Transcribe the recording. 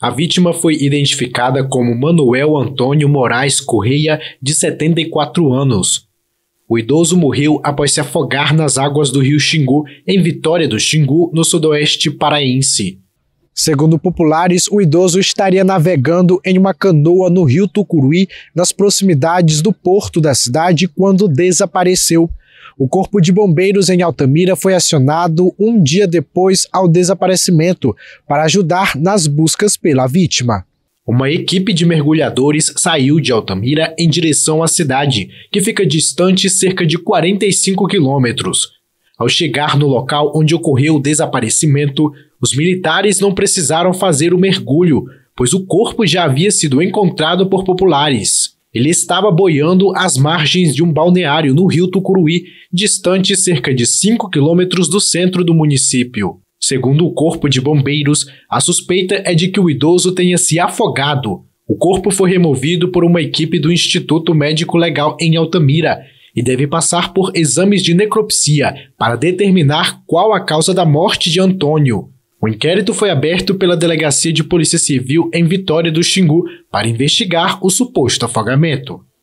A vítima foi identificada como Manuel Antônio Moraes Correia, de 74 anos. O idoso morreu após se afogar nas águas do rio Xingu, em Vitória do Xingu, no sudoeste paraense. Segundo populares, o idoso estaria navegando em uma canoa no rio Tucuruí, nas proximidades do porto da cidade, quando desapareceu. O Corpo de Bombeiros em Altamira foi acionado um dia depois ao desaparecimento para ajudar nas buscas pela vítima. Uma equipe de mergulhadores saiu de Altamira em direção à cidade, que fica distante cerca de 45 quilômetros. Ao chegar no local onde ocorreu o desaparecimento, os militares não precisaram fazer o mergulho, pois o corpo já havia sido encontrado por populares. Ele estava boiando às margens de um balneário no rio Tucuruí, distante cerca de 5 quilômetros do centro do município. Segundo o Corpo de Bombeiros, a suspeita é de que o idoso tenha se afogado. O corpo foi removido por uma equipe do Instituto Médico Legal em Altamira e deve passar por exames de necropsia para determinar qual a causa da morte de Antônio. O inquérito foi aberto pela Delegacia de Polícia Civil em Vitória do Xingu para investigar o suposto afogamento.